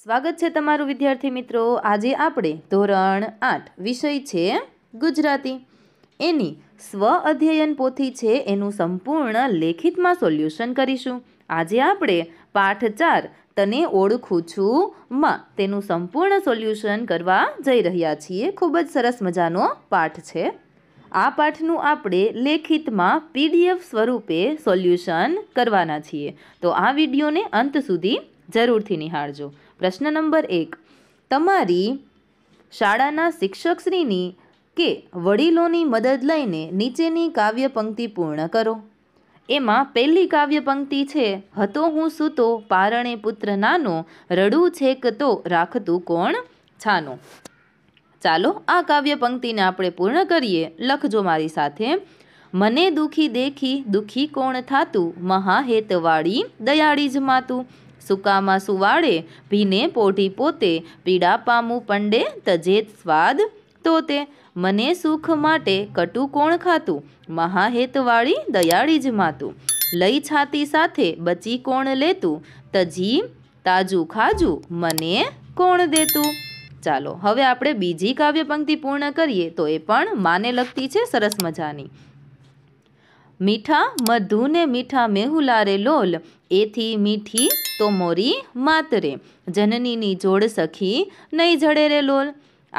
સ્વાગત છે તમારું વિદ્યાર્થી મિત્રો આજે આપણે ધોરણ આઠ વિષય છે ગુજરાતી એની સ્વ અધ્યયન પોથી છે એનું સંપૂર્ણ લેખિતમાં સોલ્યુશન કરીશું આજે આપણે પાઠ ચાર તને ઓળખું છું માં તેનું સંપૂર્ણ સોલ્યુશન કરવા જઈ રહ્યા છીએ ખૂબ જ સરસ મજાનો પાઠ છે આ પાઠનું આપણે લેખિતમાં પીડીએફ સ્વરૂપે સોલ્યુશન કરવાના છીએ તો આ વિડીયોને અંત સુધી જરૂરથી નિહાળજો પ્રશ્ન નંબર એક તમારી શાળાના શિક્ષકશ્રીની કે વડીલોની મદદ લઈને નીચેની કાવ્ય પંક્તિ પૂર્ણ કરો એમાં પહેલી કાવ્ય પંક્તિ છે હતો હું સૂતો પારણે પુત્ર નાનો રડું તો રાખતું કોણ છાનો ચાલો આ કાવ્ય પંક્તિને આપણે પૂર્ણ કરીએ લખજો મારી સાથે મને દુખી દેખી દુખી કોણ થાતું મહા હેતવાળી દયાળી જ માતું સુકામાં સુવાળે ભીને પોઢી પોતે પીડા પામું પંડે તજેત સ્વાદ તોતે મને સુખ માટે કટુ કોણ ખાતું મહાહેતવાળી દયાળી જ માતું લઈ છાતી સાથે બચી કોણ લેતું તજી તાજું ખાજું મને કોણ દેતું ચાલો હવે આપણે બીજી કાવ્ય પંક્તિ પૂર્ણ કરીએ તો એ પણ માને લગતી છે સરસ મજાની મીઠા મધુ ને મીઠા મેહુલારે લોલ એથી મીઠી તો મોરી માતરે જનનીની જોડ સખી નહીં જડે રે લોલ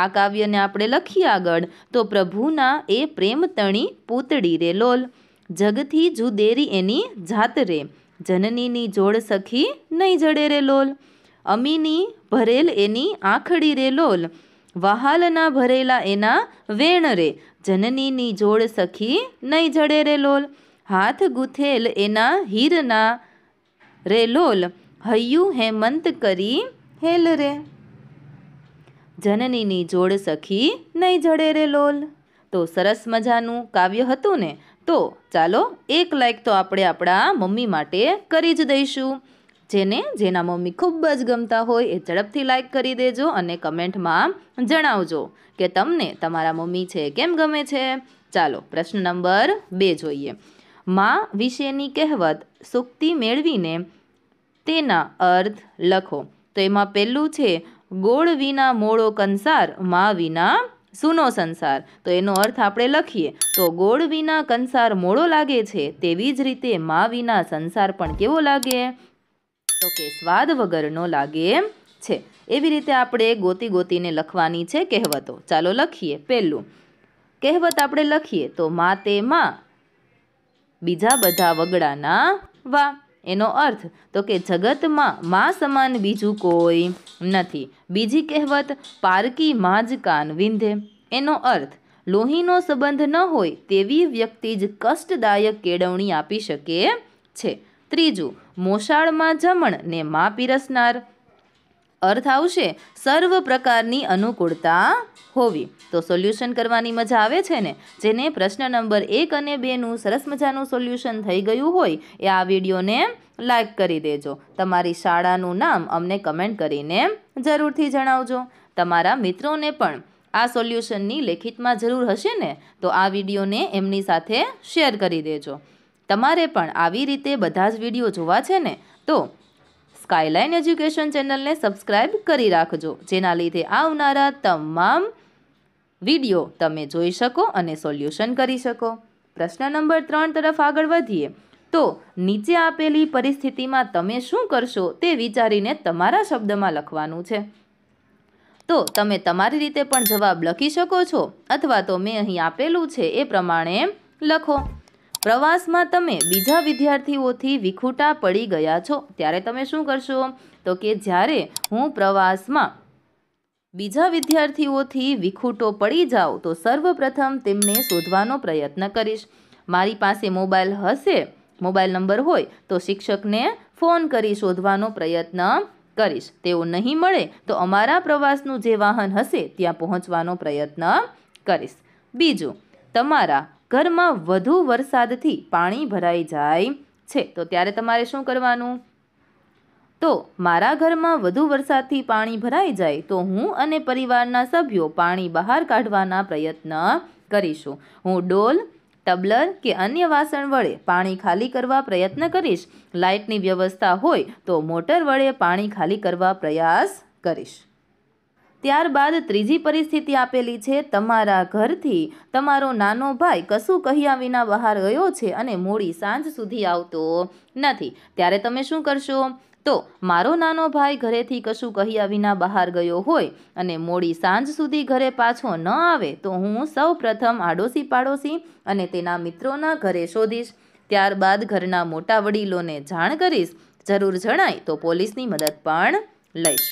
આ કાવ્યને આપણે લખીએ આગળ તો પ્રભુના એ પ્રેમ તણી પૂતળી રે લોલ જગથી જુદેરી એની જાત રે જનનીની જોડ સખી નહીં જડે રે લોલ અમીની ભરેલ એની આંખડી રે લોલ વહાલના ભરેલા એના વેણ રે જનનીની જોડ સખી નહીં જડે રે લોલ હાથ ગૂંથેલ એના હીરના રે લોલ હૈયું હેમંત કરી હેલ રે જનનીની જોડ સખી નહીં જડે રે લોલ તો સરસ મજાનું કાવ્ય હતું ને તો ચાલો એક લાઈક તો આપણે આપણા મમ્મી માટે કરી જ દઈશું જેને જેના મમ્મી ખૂબ જ ગમતા હોય એ ઝડપથી લાઇક કરી દેજો અને કમેન્ટમાં જણાવજો કે તમને તમારા મમ્મી છે કેમ ગમે છે ચાલો પ્રશ્ન નંબર બે જોઈએ મા વિશેની કહેવત સુક્તિ મેળવીને તેના અર્થ લખો તો એમાં પહેલું છે ગોળ વિના મોળો કંસાર મા વિના સૂનો સંસાર તો એનો અર્થ આપણે લખીએ તો ગોળ વિના કંસાર મોળો લાગે છે તેવી જ રીતે મા વિના સંસાર પણ કેવો લાગે તો કે સ્વાદ વગરનો લાગે છે એવી રીતે આપણે ગોતી ગોતીને લખવાની છે કહેવતો ચાલો લખીએ પહેલું કહેવત આપણે લખીએ તો મા માં બીજા બધા વગડાના વા એનો અર્થ તો કે જગતમાં મા સમાન બીજું કોઈ નથી બીજી કહેવત પારકી માં જ કાન વિંધે એનો અર્થ લોહીનો સંબંધ ન હોય તેવી વ્યક્તિ જ કષ્ટદાયક કેળવણી આપી શકે છે ત્રીજું મોસાળમાં જમણ ને માં પીરસનાર અર્થ આવશે સર્વ પ્રકારની અનુકૂળતા હોવી તો સોલ્યુશન કરવાની મજા આવે છે ને જેને પ્રશ્ન નંબર એક અને બેનું સરસ મજાનું સોલ્યુશન થઈ ગયું હોય એ આ વિડીયોને લાઈક કરી દેજો તમારી શાળાનું નામ અમને કમેન્ટ કરીને જરૂરથી જણાવજો તમારા મિત્રોને પણ આ સોલ્યુશનની લેખિતમાં જરૂર હશે ને તો આ વિડીયોને એમની સાથે શેર કરી દેજો તમારે પણ આવી રીતે બધા જ વિડીયો જોવા છે ને તો સ્કાયલાઇન એજ્યુકેશન ચેનલને સબસ્ક્રાઇબ કરી રાખજો જેના લીધે આવનારા તમામ વિડીયો તમે જોઈ શકો અને સોલ્યુશન કરી શકો પ્રશ્ન નંબર ત્રણ તરફ આગળ વધીએ તો નીચે આપેલી પરિસ્થિતિમાં તમે શું કરશો તે વિચારીને તમારા શબ્દમાં લખવાનું છે તો તમે તમારી રીતે પણ જવાબ લખી શકો છો અથવા તો મેં અહીં આપેલું છે એ પ્રમાણે લખો પ્રવાસમાં તમે બીજા વિદ્યાર્થીઓથી વિખૂટા પડી ગયા છો ત્યારે તમે શું કરશો તો કે જ્યારે હું પ્રવાસમાં બીજા વિદ્યાર્થીઓથી વિખૂટો પડી જાઉં તો સર્વપ્રથમ તેમને શોધવાનો પ્રયત્ન કરીશ મારી પાસે મોબાઈલ હશે મોબાઈલ નંબર હોય તો શિક્ષકને ફોન કરી શોધવાનો પ્રયત્ન કરીશ તેઓ નહીં મળે તો અમારા પ્રવાસનું જે વાહન હશે ત્યાં પહોંચવાનો પ્રયત્ન કરીશ બીજું તમારા ઘરમાં વધુ વરસાદથી પાણી ભરાઈ જાય છે તો ત્યારે તમારે શું કરવાનું તો મારા ઘરમાં વધુ વરસાદથી પાણી ભરાઈ જાય તો હું અને પરિવારના સભ્યો પાણી બહાર કાઢવાના પ્રયત્ન કરીશું હું ડોલ ટબલર કે અન્ય વાસણ વડે પાણી ખાલી કરવા પ્રયત્ન કરીશ લાઇટની વ્યવસ્થા હોય તો મોટર વડે પાણી ખાલી કરવા પ્રયાસ કરીશ ત્યારબાદ ત્રીજી પરિસ્થિતિ આપેલી છે તમારા ઘરથી તમારો નાનો ભાઈ કશું કહ્યા વિના બહાર ગયો છે અને મોડી સાંજ સુધી આવતો નથી ત્યારે તમે શું કરશો તો મારો નાનો ભાઈ ઘરેથી કશું કહ્યા વિના બહાર ગયો હોય અને મોડી સાંજ સુધી ઘરે પાછો ન આવે તો હું સૌ પ્રથમ આડોશી પાડોશી અને તેના મિત્રોના ઘરે શોધીશ ત્યારબાદ ઘરના મોટા વડીલોને જાણ કરીશ જરૂર જણાય તો પોલીસની મદદ પણ લઈશ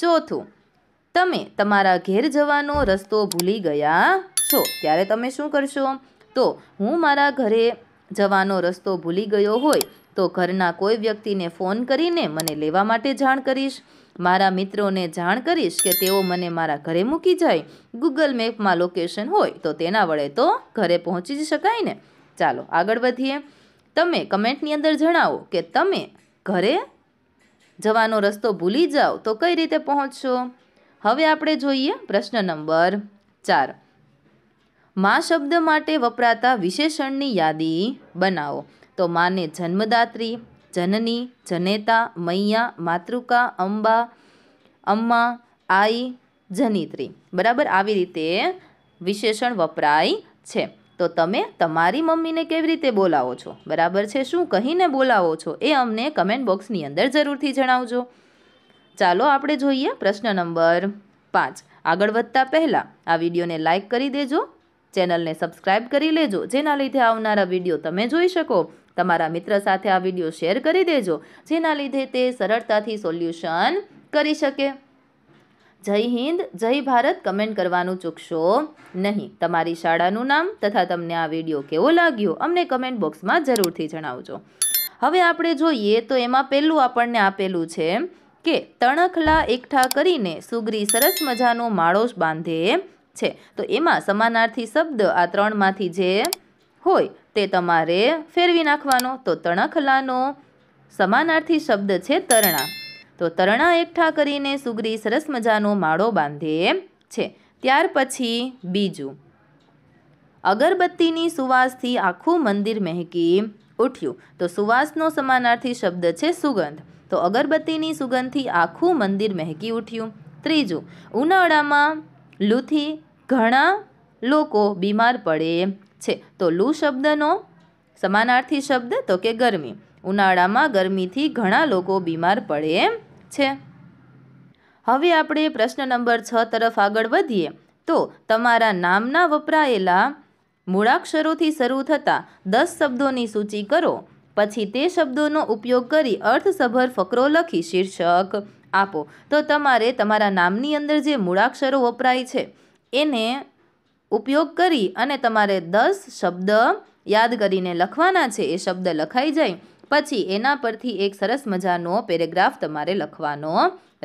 ચોથું તમે તમારા ઘેર જવાનો રસ્તો ભૂલી ગયા છો ત્યારે તમે શું કરશો તો હું મારા ઘરે જવાનો રસ્તો ભૂલી ગયો હોય તો ઘરના કોઈ વ્યક્તિને ફોન કરીને મને લેવા માટે જાણ કરીશ મારા મિત્રોને જાણ કરીશ કે તેઓ મને મારા ઘરે મૂકી જાય ગૂગલ મેપમાં લોકેશન હોય તો તેના વડે તો ઘરે પહોંચી જ શકાય ને ચાલો આગળ વધીએ તમે કમેન્ટની અંદર જણાવો કે તમે ઘરે જવાનો રસ્તો ભૂલી જાઓ તો કઈ રીતે પહોંચશો હવે આપણે જોઈએ પ્રશ્ન નંબર ચાર મા શબ્દ માટે વપરાતા વિશેષણની યાદી બનાવો તો માને જન્મદાત્રી જનની જનેતા મૈયા માતૃકા અંબા અમ્મા આઈ જનિત્રી બરાબર આવી રીતે વિશેષણ વપરાય છે તો તમે તમારી મમ્મીને કેવી રીતે બોલાવો છો બરાબર છે શું કહીને બોલાવો છો એ અમને કમેન્ટ બોક્સની અંદર જરૂરથી જણાવજો ચાલો આપણે જોઈએ પ્રશ્ન નંબર પાંચ આગળ વધતા પહેલાં આ વિડીયોને લાઇક કરી દેજો ચેનલને સબસ્ક્રાઇબ કરી લેજો જેના લીધે આવનારા વિડીયો તમે જોઈ શકો તમારા મિત્ર સાથે આ વિડીયો શેર કરી દેજો જેના લીધે તે સરળતાથી સોલ્યુશન કરી શકે જય હિન્દ જય ભારત કમેન્ટ કરવાનું ચૂકશો નહીં તમારી શાળાનું નામ તથા તમને આ વિડીયો કેવો લાગ્યો અમને કમેન્ટ બોક્સમાં જરૂરથી જણાવજો હવે આપણે જોઈએ તો એમાં પહેલું આપણને આપેલું છે કે તણખલા એકઠા કરીને સુગ્રી સરસ મજાનો માળો બાંધે છે તો એમાં સમાનાર્થી શબ્દ આ ત્રણમાંથી જે હોય તે તમારે ફેરવી નાખવાનો તો તણખલાનો સમાનાર્થી શબ્દ છે તરણા તો તરણા એકઠા કરીને સુગ્રી સરસ મજાનો માળો બાંધે છે ત્યાર પછી બીજું અગરબત્તીની સુવાસથી આખું મંદિર મહેકી ઉઠ્યું તો સુવાસનો સમાનાર્થી શબ્દ છે સુગંધ તો અગરબત્તીની સુગંધથી આખું મંદિર મહેકી ઉઠ્યું ત્રીજું ઉનાળામાં લૂથી ઘણા લોકો બીમાર પડે છે તો લૂ શબ્દનો સમાનાર્થી શબ્દ તો કે ગરમી ઉનાળામાં ગરમીથી ઘણા લોકો બીમાર પડે છે હવે આપણે પ્રશ્ન નંબર છ તરફ આગળ વધીએ તો તમારા નામના વપરાયેલા મૂળાક્ષરોથી શરૂ થતા દસ શબ્દોની સૂચિ કરો પછી તે શબ્દોનો ઉપયોગ કરી અર્થસભર ફકરો લખી શીર્ષક આપો તો તમારે તમારા નામની અંદર જે મૂળાક્ષરો વપરાય છે એને ઉપયોગ કરી અને તમારે દસ શબ્દ યાદ કરીને લખવાના છે એ શબ્દ લખાઈ જાય પછી એના પરથી એક સરસ મજાનો પેરેગ્રાફ તમારે લખવાનો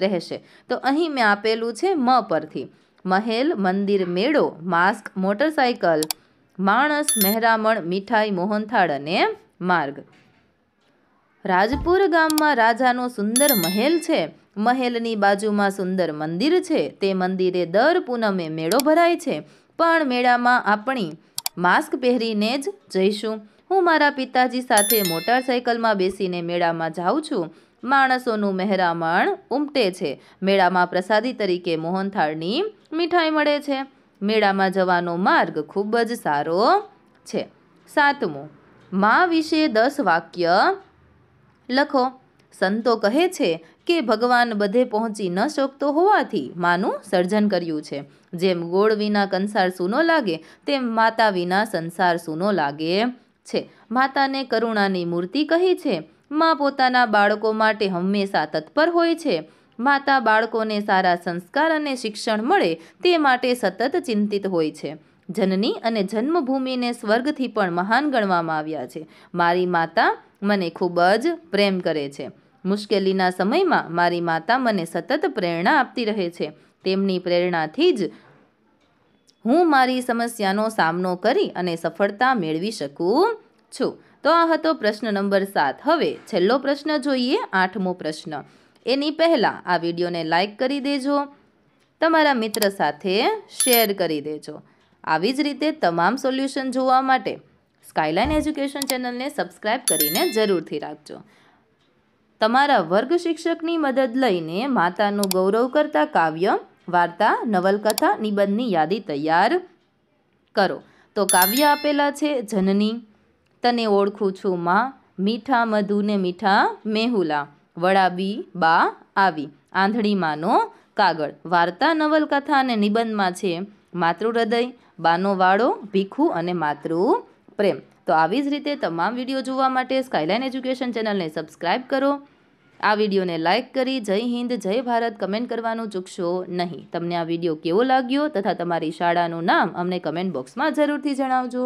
રહેશે તો અહીં મેં આપેલું છે મ પરથી મહેલ મંદિર મેળો માસ્ક મોટરસાયકલ માણસ મહેરામણ મીઠાઈ મોહનથાળ અને માર્ગ રાજપુર ગામમાં રાજાનો સુંદર મહેલ છે મહેલની બાજુમાં સુંદર મંદિર છે તે મંદિરે દર પૂનમે મેળો ભરાય છે પણ મેળામાં આપણી માસ્ક પહેરીને જ જઈશું હું મારા પિતાજી સાથે મોટરસાઇકલમાં બેસીને મેળામાં જાઉં છું માણસોનું મહેરામણ ઉમટે છે મેળામાં પ્રસાદી તરીકે મોહનથાળની મીઠાઈ મળે છે મેળામાં જવાનો માર્ગ ખૂબ જ સારો છે સાતમું મા વિશે દસ વાક્ય લખો સંતો કહે છે કે ભગવાન બધે પહોંચી ન શકતો હોવાથી માનું સર્જન કર્યું છે જેમ ગોળ વિના કંસાર સૂનો લાગે તેમ માતા વિના સંસાર સૂનો લાગે છે માતાને કરુણાની મૂર્તિ કહી છે માં પોતાના બાળકો માટે હંમેશા તત્પર હોય છે માતા બાળકોને સારા સંસ્કાર અને શિક્ષણ મળે તે માટે સતત ચિંતિત હોય છે જનની અને જન્મભૂમિને સ્વર્ગથી પણ મહાન ગણવામાં આવ્યા છે મારી માતા મને ખૂબ જ પ્રેમ કરે છે મુશ્કેલીના સમયમાં મારી માતા મને સતત પ્રેરણા આપતી રહે છે તેમની પ્રેરણાથી જ હું મારી સમસ્યાનો સામનો કરી અને સફળતા મેળવી શકું છું તો આ હતો પ્રશ્ન નંબર સાત હવે છેલ્લો પ્રશ્ન જોઈએ આઠમો પ્રશ્ન એની પહેલાં આ વિડીયોને લાઇક કરી દેજો તમારા મિત્ર સાથે શેર કરી દેજો આવી જ રીતે તમામ સોલ્યુશન જોવા માટે સ્કાયલાઇન એજ્યુકેશન ચેનલને સબસ્ક્રાઈબ કરીને જરૂરથી રાખજો તમારા વર્ગ શિક્ષકની મદદ લઈને માતાનું ગૌરવ કરતા કાવ્ય વાર્તા નવલકથા નિબંધની યાદી તૈયાર કરો તો કાવ્ય આપેલા છે જનની તને ઓળખું છું માં મીઠા મધુને મીઠા મેહુલા વડાબી બા આવી આંધળીમાંનો કાગળ વાર્તા નવલકથા અને નિબંધમાં છે માતૃહૃદય બાનો વાળો ભીખું અને માતૃ પ્રેમ તો આવી જ રીતે તમામ વિડીયો જોવા માટે સ્કાયલાઇન એજ્યુકેશન ચેનલને સબસ્ક્રાઇબ કરો આ વિડીયોને લાઇક કરી જય હિન્દ જય ભારત કમેન્ટ કરવાનું ચૂકશો નહીં તમને આ વિડીયો કેવો લાગ્યો તથા તમારી શાળાનું નામ અમને કમેન્ટ બોક્સમાં જરૂરથી જણાવજો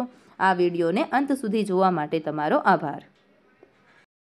આ વિડીયોને અંત સુધી જોવા માટે તમારો આભાર